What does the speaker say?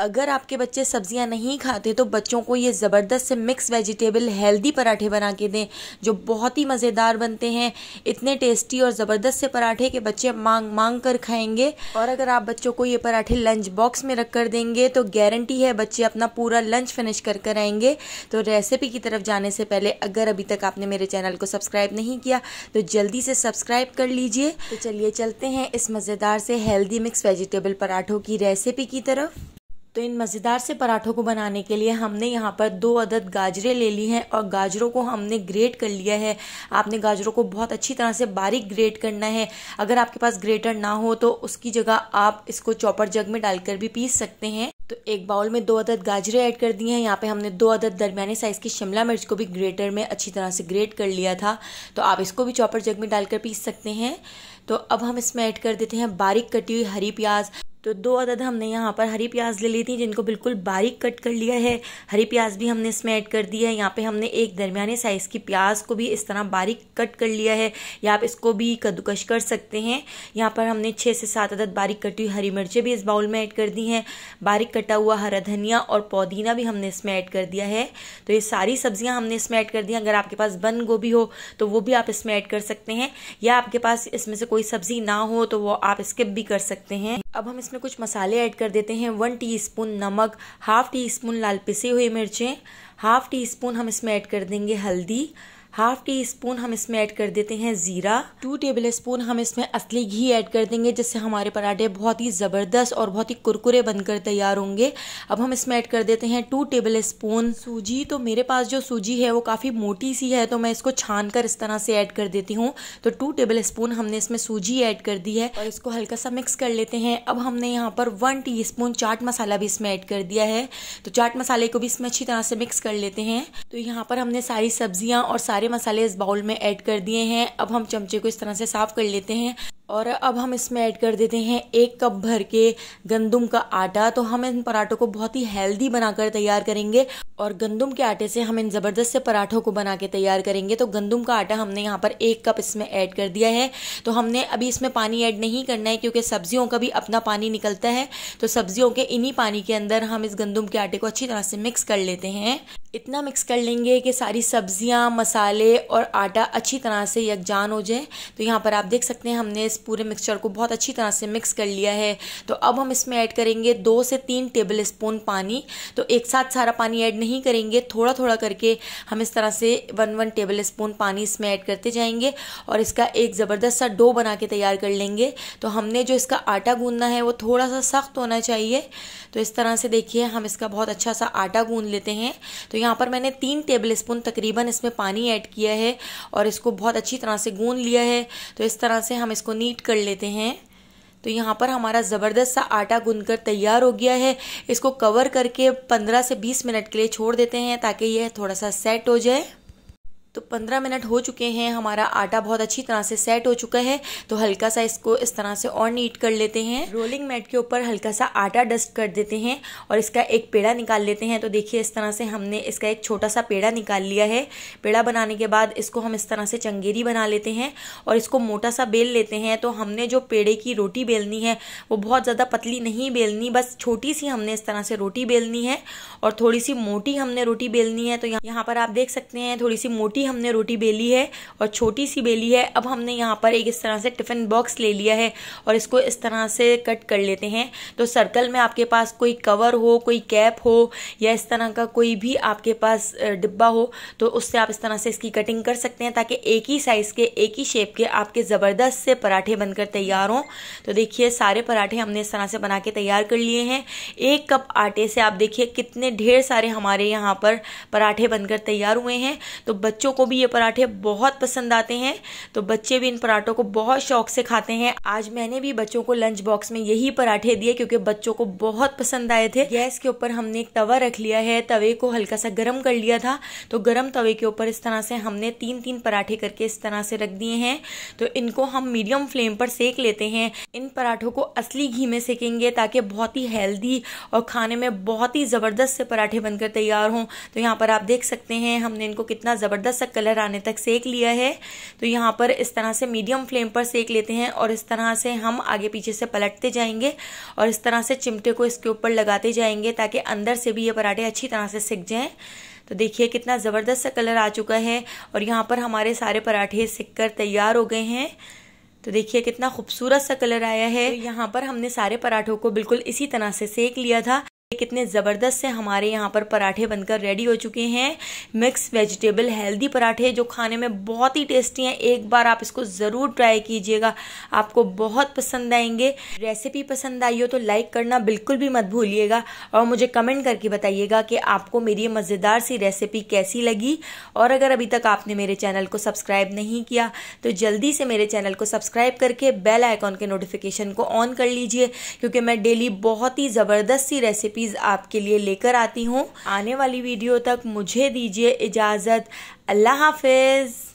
अगर आपके बच्चे सब्जियां नहीं खाते तो बच्चों को ये ज़बरदस्त से मिक्स वेजिटेबल हेल्दी पराठे बना के दें जो बहुत ही मज़ेदार बनते हैं इतने टेस्टी और ज़बरदस्त से पराठे के बच्चे मांग मांग कर खाएंगे और अगर आप बच्चों को ये पराठे लंच बॉक्स में रख कर देंगे तो गारंटी है बच्चे अपना पूरा लंच फिनिश कर कर आएंगे तो रेसिपी की तरफ जाने से पहले अगर अभी तक आपने मेरे चैनल को सब्सक्राइब नहीं किया तो जल्दी से सब्सक्राइब कर लीजिए तो चलिए चलते हैं इस मज़ेदार से हेल्दी मिक्स वेजिटेबल पराठों की रेसिपी की तरफ तो इन मज़ेदार से पराठों को बनाने के लिए हमने यहाँ पर दो अदद गाजरें ले ली हैं और गाजरों को हमने ग्रेट कर लिया है आपने गाजरों को बहुत अच्छी तरह से बारीक ग्रेट करना है अगर आपके पास ग्रेटर ना हो तो उसकी जगह आप इसको चॉपर जग में डालकर भी पीस सकते हैं तो एक बाउल में दो अदद गाजरें ऐड कर दी हैं यहाँ पे हमने दो अदद दरमियाने साइज़ की शिमला मिर्च को भी ग्रेटर में अच्छी तरह से ग्रेट कर लिया था तो आप इसको भी चॉपर जग में डालकर पीस सकते हैं तो अब हम इसमें ऐड कर देते हैं बारीक कटी हुई हरी प्याज तो दो अदद हमने यहाँ पर हरी प्याज ले ली थी जिनको बिल्कुल बारीक कट कर लिया है हरी प्याज भी हमने इसमें ऐड कर दी है यहाँ पे हमने एक दरमियाने साइज़ की प्याज को भी इस तरह बारीक कट कर लिया है या आप इसको भी कद्दूकश कर सकते हैं यहाँ पर हमने छः से सात अदद बारीक कटी हुई हरी मिर्चें भी इस बाउल में ऐड कर दी हैं बारीक कटा हुआ हरा धनिया और पुदीना भी हमने इसमें ऐड कर दिया है तो ये सारी सब्जियाँ हमने इसमें ऐड कर दी अगर आपके पास बंद गोभी हो तो वो भी आप इसमें ऐड कर सकते हैं या आपके पास इसमें से कोई सब्ज़ी ना हो तो वो आप स्किप भी कर सकते हैं अब हम इसमें कुछ मसाले ऐड कर देते हैं वन टीस्पून नमक हाफ टी स्पून लाल पिसी हुई मिर्चें हाफ टी स्पून हम इसमें ऐड कर देंगे हल्दी हाफ टी स्पून हम इसमें ऐड कर देते हैं ज़ीरा टू टेबल स्पून हम इसमें असली घी ऐड कर देंगे जिससे हमारे पराठे बहुत ही ज़बरदस्त और बहुत ही कुरकुरे बनकर तैयार होंगे अब हम इसमें ऐड कर देते हैं टू टेबल स्पून सूजी तो मेरे पास जो सूजी है वो काफ़ी मोटी सी है तो मैं इसको छान कर इस तरह से ऐड कर देती हूँ तो टू टेबल स्पून हमने इसमें सूजी ऐड कर दी है और इसको हल्का सा मिक्स कर लेते हैं अब हमने यहाँ पर one teaspoon chaat masala भी इसमें ऐड कर दिया है तो चाट मसाले को भी इसमें अच्छी तरह से मिक्स कर लेते हैं तो यहाँ पर हमने सारी सब्जियाँ और सारी सारे मसाले इस बाउल में ऐड कर दिए हैं अब हम चमचे को इस तरह से साफ कर लेते हैं और अब हम इसमें ऐड कर देते हैं एक कप भर के गंदम का आटा तो हम इन पराठों को बहुत ही हेल्दी बनाकर तैयार करेंगे और गंदम के आटे से हम इन ज़बरदस्त से पराठों को बना के तैयार करेंगे तो गंदम का आटा हमने यहाँ पर एक कप इसमें ऐड कर दिया है तो हमने अभी इसमें पानी ऐड नहीं करना है क्योंकि सब्जियों का भी अपना पानी निकलता है तो सब्जियों के इन्हीं पानी के अंदर हम इस गंदम के आटे को अच्छी तरह से मिक्स कर लेते हैं इतना मिक्स कर लेंगे कि सारी सब्जियां मसाले और आटा अच्छी तरह से यकजान हो जाए तो यहाँ पर आप देख सकते हैं हमने इस पूरे मिक्सचर को बहुत अच्छी तरह से मिक्स कर लिया है तो अब हम इसमें ऐड करेंगे दो से तीन टेबल स्पून पानी तो एक साथ सारा पानी ऐड नहीं करेंगे थोड़ा थोड़ा करके हम इस तरह से वन वन टेबल स्पून पानी इसमें ऐड करते जाएंगे और इसका एक ज़बरदस्त सा डो बना के तैयार कर लेंगे तो हमने जो इसका आटा गूंदना है वो थोड़ा सा सख्त होना चाहिए तो इस तरह से देखिए हम इसका बहुत अच्छा सा आटा गूंद लेते हैं तो यहाँ पर मैंने तीन टेबल स्पून तकरीबन इसमें पानी ऐड किया है और इसको बहुत अच्छी तरह से गूंद लिया है तो इस तरह से हम इसको नीट कर लेते हैं तो यहाँ पर हमारा ज़बरदस्त सा आटा गूंदकर तैयार हो गया है इसको कवर करके 15 से 20 मिनट के लिए छोड़ देते हैं ताकि यह थोड़ा सा सेट हो जाए तो 15 मिनट हो चुके हैं हमारा आटा बहुत अच्छी तरह से सेट हो चुका है तो हल्का सा इसको इस तरह से और नीट कर लेते हैं रोलिंग मैट के ऊपर हल्का सा आटा डस्ट कर देते हैं और इसका एक पेड़ा निकाल लेते हैं तो देखिए इस तरह से हमने इसका एक छोटा सा पेड़ा निकाल लिया है पेड़ा बनाने के बाद इसको हम इस तरह से चंगेरी बना लेते हैं और इसको मोटा सा बेल लेते हैं तो हमने जो पेड़े की रोटी बेलनी है वो बहुत ज़्यादा पतली नहीं बेलनी बस छोटी सी हमने इस तरह से रोटी बेलनी है और थोड़ी सी मोटी हमने रोटी बेलनी है तो यहाँ पर आप देख सकते हैं थोड़ी सी मोटी भी हमने रोटी बेली है और छोटी सी बेली है अब हमने यहाँ पर एक इस तरह से टिफ़िन बॉक्स ले लिया है और इसको इस तरह से कट कर लेते हैं तो सर्कल में आपके पास कोई कवर हो कोई कैप हो या इस तरह का कोई भी आपके पास डिब्बा हो तो उससे आप इस तरह से इसकी कटिंग कर सकते हैं ताकि एक ही साइज़ के एक ही शेप के आपके ज़बरदस्त से पराठे बनकर तैयार हों तो देखिए सारे पराठे हमने इस तरह से बना के तैयार कर लिए हैं एक कप आटे से आप देखिए कितने ढेर सारे हमारे यहाँ पर पराठे बनकर तैयार हुए हैं तो बच्चों को भी ये पराठे बहुत पसंद आते हैं तो बच्चे भी इन पराठों को बहुत शौक से खाते हैं आज मैंने भी बच्चों को लंच बॉक्स में यही पराठे दिए क्योंकि बच्चों को बहुत पसंद आए थे गैस के ऊपर हमने एक तवा रख लिया है तवे को हल्का सा गर्म कर लिया था तो गर्म तवे के ऊपर इस तरह से हमने तीन तीन पराठे करके इस तरह से रख दिए हैं तो इनको हम मीडियम फ्लेम पर सेक लेते हैं इन पराठों को असली घी में सेकेंगे ताकि बहुत ही हेल्दी और खाने में बहुत ही ज़बरदस्त से पराठे बनकर तैयार हों तो यहाँ पर आप देख सकते हैं हमने इनको कितना ज़बरदस्त सा कलर आने तक सेक लिया है तो यहाँ पर इस तरह से मीडियम फ्लेम पर सेक लेते हैं और इस तरह से हम आगे पीछे से पलटते जाएंगे और इस तरह से चिमटे को इसके ऊपर लगाते जाएंगे ताकि अंदर से भी ये पराठे अच्छी तरह से सिक जाएँ तो देखिए कितना ज़बरदस्त सा कलर आ चुका है और यहाँ पर हमारे सारे पराठे सिक कर तैयार हो गए हैं तो देखिए कितना खूबसूरत सा कलर आया है तो यहाँ पर हमने सारे पराठों को बिल्कुल इसी तरह से सेक लिया था कितने ज़बरदस्त से हमारे यहाँ पर पराठे बनकर रेडी हो चुके हैं मिक्स वेजिटेबल हेल्दी पराठे जो खाने में बहुत ही टेस्टी हैं एक बार आप इसको ज़रूर ट्राई कीजिएगा आपको बहुत पसंद आएंगे रेसिपी पसंद आई हो तो लाइक करना बिल्कुल भी मत भूलिएगा और मुझे कमेंट करके बताइएगा कि आपको मेरी मज़ेदार सी रेसिपी कैसी लगी और अगर अभी तक आपने मेरे चैनल को सब्सक्राइब नहीं किया तो जल्दी से मेरे चैनल को सब्सक्राइब करके बेल आइकॉन के नोटिफिकेशन को ऑन कर लीजिए क्योंकि मैं डेली बहुत ही ज़बरदस्त सी रेसिपी रेसिपीज़ आपके लिए लेकर आती हूँ आने वाली वीडियो तक मुझे दीजिए इजाज़त अल्लाह हाफिज़